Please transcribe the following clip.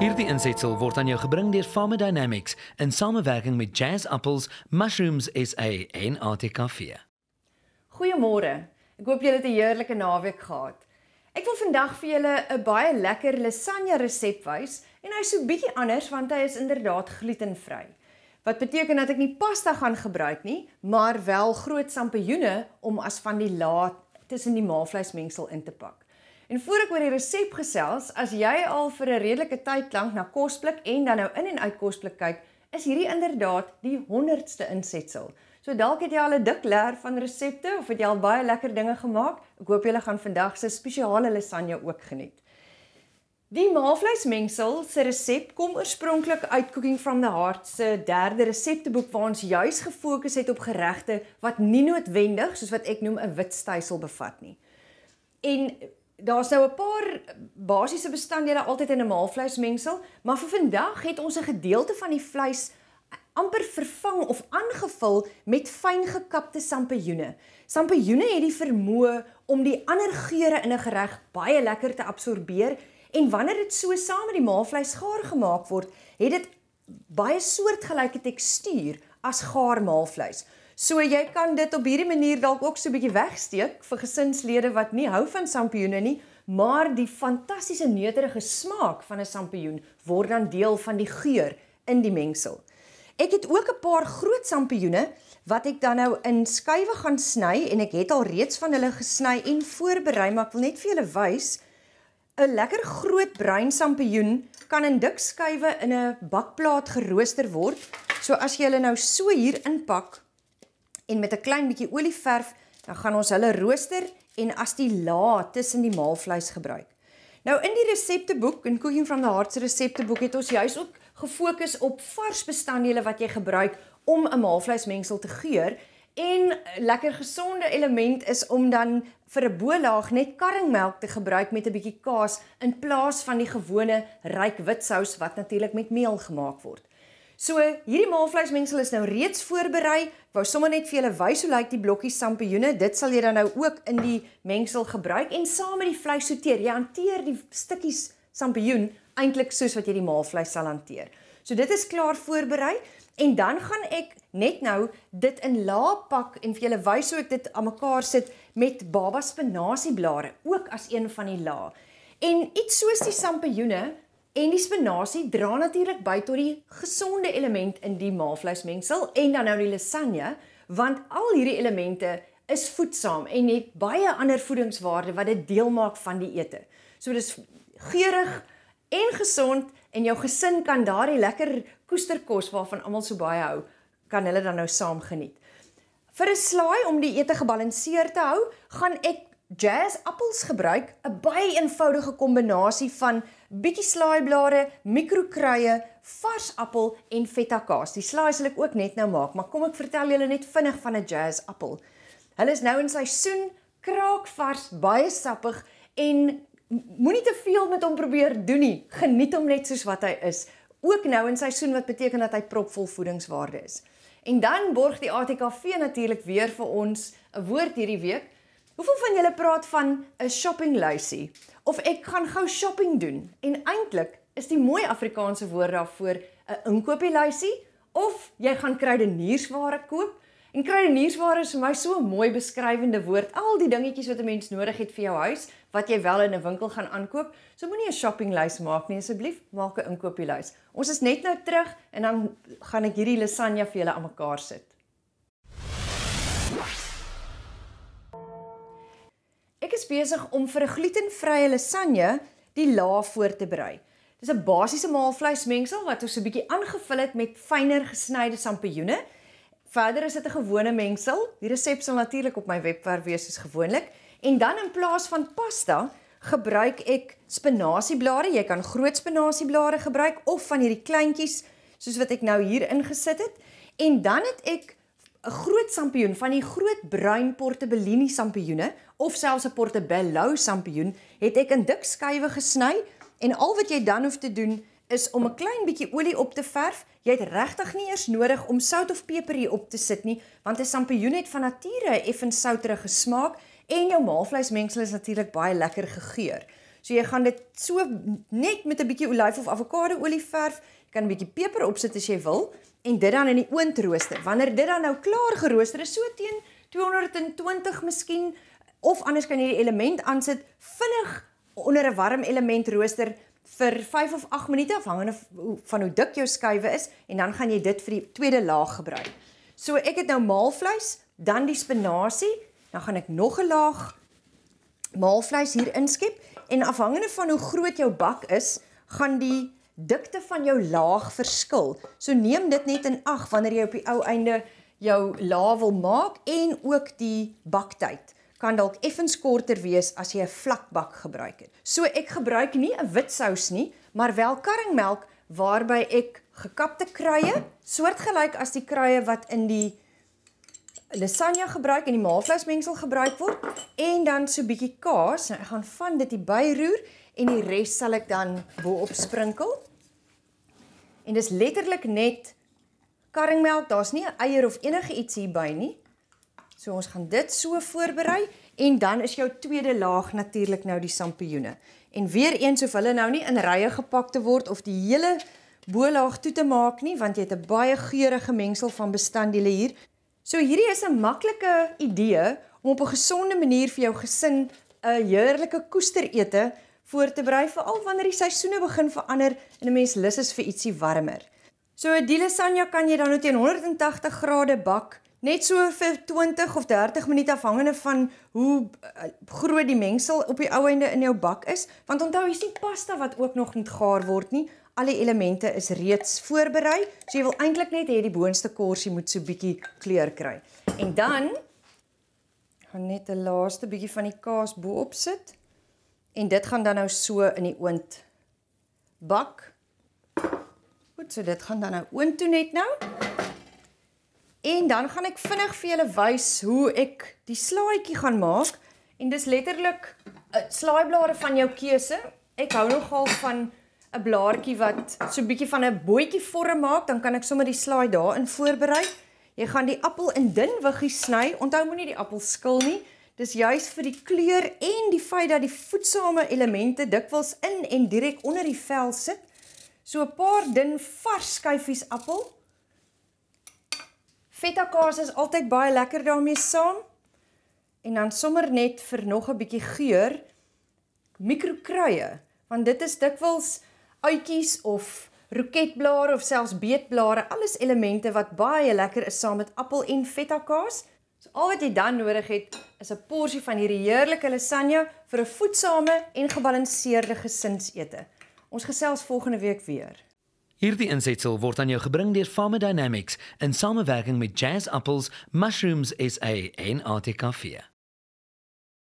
Hierdie insetsel word aan jou gebring deur Farm Dynamics in samewerking met Jazz Apples, Mushrooms SA en ATKV. Goeiemôre. Ek hoop julle het 'n heerlike naweek gehad. Ek wil vandag vir julle 'n baie lekker lasagne resep wys en hy's so bietjie anders want hy is inderdaad glutenvry. Wat beteken dat ek nie pasta gaan gebruik nie, maar wel groot sampioene om as van die laat tussen die maalvleismengsel in te pak. En voor ek oor die resep gesels, as jy al vir 'n redelike tyd lank na Kosblik en dan nou in en uit Kosblik kyk, is hierdie inderdaad die 100ste insetsel. So dalk het jy al 'n dik leer van resepte of het jy al baie lekker dinge gemaak. Ek hoop julle gaan vandag se spesiale lasagne ook geniet. Die maafluismengsel se resep kom oorspronklik uit Cooking from the Heart se derde resepteboek waar ons juis gefokus het op geregte wat nie noodwendig soos wat ek noem 'n wit stysel bevat nie. En daar's nou 'n paar basiese bestanddele altyd in 'n maalvleismengsel, maar vir vandag het ons 'n gedeelte van die vleis amper vervang of aangevul met fyn gekapte sampioene. Sampioene het die vermoë om die ander geure in 'n gereg baie lekker te absorbeer en wanneer dit so saam met die maalvleis gaar gemaak word, het dit baie soortgelyke tekstuur as gaar maalvleis. So jy kan dit op hierdie manier dalk ook so 'n bietjie wegsteek vir gesinslede wat nie hou van sampioene nie, maar die fantastiese neuterige smaak van 'n sampioen word dan deel van die geur in die mengsel. Ek het ook 'n paar groot sampioene wat ek dan nou in skywe gaan sny en ek het al reeds van hulle gesny en voorberei, maar ek wil net vir julle wys 'n lekker groot bruin sampioen kan in dik skywe in 'n bakplaat gerooster word. So as jy hulle nou so hier inpak, en met 'n klein bietjie olieverf dan gaan ons hulle rooster en as die la tussen die maalvleis gebruik. Nou in die resepteboek in Cooking from the Heart se resepteboek het ons juis ook gefokus op vars bestanddele wat jy gebruik om 'n maalvleismengsel te geur en lekker gesonde element is om dan vir 'n bolaag net karringmelk te gebruik met 'n bietjie kaas in plaas van die gewone ryk witsous wat natuurlik met meel gemaak word. So hierdie maalvleismengsel is nou reeds voorberei. Ek wou sommer net vir julle wys hoe lyk die blokkies sampioene. Dit sal jy dan nou ook in die mengsel gebruik en saam met die vleis sorteer. Jy hanteer die stukkies sampioen eintlik soos wat jy die maalvleis sal hanteer. So dit is klaar voorberei en dan gaan ek net nou dit in laap pak en vir julle wys hoe ek dit aan mekaar sit met baba spinasieblare ook as een van die laa. En iets soos die sampioene En die spinasie dra natuurlik by tot die gesonde element in die maalvleismengsel en dan nou die lasagne, want al hierdie elemente is voedsaam en het baie ander voedingswaarde wat dit deel maak van die ete. So dis geurig en gesond en jou gesin kan daardie lekker koesterkos waarvan almal so baie hou, kan hulle dan nou saam geniet. Vir 'n slaai om die ete gebalanseerd te hou, gaan ek Jazz appels gebruik 'n baie eenvoudige kombinasie van bietjie slaaiblare, mikrokruie, vars appel en feta kaas. Die slaai sal ek ook net nou maak, maar kom ek vertel julle net vinnig van 'n jazz appel. Hulle is nou in seisoen, kraak vars, baie sappig en moenie te veel met hom probeer doen nie. Geniet hom net soos wat hy is. Ook nou in seisoen wat beteken dat hy propvol voedingswaarde is. En dan borg die ATKV natuurlik weer vir ons 'n woord hierdie week. Hoeveel van julle praat van 'n shopping lysie of ek gaan gou shopping doen? En eintlik is die mooi Afrikaanse woord daarvoor 'n inkopie lysie of jy gaan kruideniersware koop. En kruideniersware is vir my so 'n mooi beskrywende woord. Al die dingetjies wat 'n mens nodig het vir jou huis wat jy wel in 'n winkel gaan aankoop. So moenie 'n shopping lys maak nie asseblief, maak 'n inkopie lys. Ons is net nou terug en dan gaan ek hierdie lasagne vir julle almekaar sit. is besig om vir 'n glutenvrye lasagne die laaf voor te berei. Dis 'n basiese maalvleismengsel wat ons so 'n bietjie aangevul het met fyner gesnyde sampioene. Verder is dit 'n gewone mengsel. Die resep sal natuurlik op my webwerf wees soos gewoonlik. En dan in plaas van pasta gebruik ek spinasieblare. Jy kan groot spinasieblare gebruik of van hierdie kleintjies soos wat ek nou hier ingesit het. En dan het ek 'n groot sampioen van die groot bruin portobellini sampioene of selfs 'n portobello sampioen het ek in dik skywe gesny en al wat jy dan hoef te doen is om 'n klein bietjie olie op te verf. Jy het regtig nie eers nodig om sout of peper hier op te sit nie, want 'n sampioen het van nature 'n effens souterige smaak en jou maalvleismengsel is natuurlik baie lekker gegeur. So jy gaan dit so net met 'n bietjie olyf of avokadoolie verf. Jy kan 'n bietjie peper opsit as jy wil en dit dan in die oond rooster. Wanneer dit dan nou klaar gerooster is, so teen 220 miskien of anders kan jy die element aansit vinnig onder 'n warm element rooster vir 5 of 8 minute afhangende van hoe dik jou skywe is en dan gaan jy dit vir die tweede laag gebruik. So ek het nou maalvleis, dan die spinasie, dan gaan ek nog 'n laag maalvleis hier inskep en afhangende van hoe groot jou bak is, gaan die dikte van jou laag verskil. So neem dit net in ag wanneer jy op die ou einde jou laag wil maak en ook die baktyd kan dalk effens korter wees as jy 'n vlakbak gebruik het. So ek gebruik nie 'n wit sous nie, maar wel karringmelk waarby ek gekapte kruie, soortgelyk as die kruie wat in die lasagne gebruik en die maafleismengsel gebruik word en dan so bietjie kaas, nou ek gaan van dit byroer en die res sal ek dan bo-op sprinkel. En dis letterlik net karringmelk. Daar's nie eier of enige iets hier by nie. So ons gaan dit so voorberei en dan is jou tweede laag natuurlik nou die sampioene. En weer eens of hulle nou nie in rye gepak te word of die hele bolaag toe te maak nie, want jy het 'n baie geurende mengsel van bestanddele hier. So hierdie is 'n maklike idee om op 'n gesonde manier vir jou gesin 'n heerlike koesterete voor te berei veral wanneer die seisoene begin verander en 'n mens lus is vir ietsie warmer. So 'n dielasagna kan jy dan op nou teen 180 grade bak, net so vir 20 of 30 minute afhangende van hoe eh, groot die mengsel op die ou einde in jou bak is, want onthou jy sien pasta wat ook nog moet gaar word nie. Alle elemente is reeds voorberei, so jy wil eintlik net hê die boonste korsie moet so bietjie kleur kry. En dan gaan net 'n laaste bietjie van die kaas bo-op sit. En dit gaan dan nou so in die oond bak. Goed, so dit gaan dan nou oond toe net nou. En dan gaan ek vinnig vir julle wys hoe ek die slaaitjie gaan maak en dis letterlik eh, slaaiblare van jou keuse. Ek hou nogal van 'n blaartjie wat so bietjie van 'n bootjie vorm maak, dan kan ek sommer die slaai daarin voorberei. Jy gaan die appel in dun wiggies sny. Onthou moenie die appel skil nie. Dis juis vir die kleur en die feit dat die voedsame elemente dikwels in en direk onder die vel sit. So 'n paar dun vars skyfies appel. Feta kaas is altyd baie lekker daarmee saam. En dan sommer net vir nog 'n bietjie geur mikrokruie, want dit is dikwels uitjies of roketblare of selfs beetblare, alles elemente wat baie lekker is saam met appel en feta kaas. So al wat jy dan nodig het is 'n porsie van hierdie heerlike lasagne vir 'n voedsame en gebalanseerde gesinsete. Ons gesels volgende week weer. Hierdie insetsel word aan jou gebring deur Farm Dynamics in samewerking met Jazz Apples, Mushrooms SA en Artie Coffee.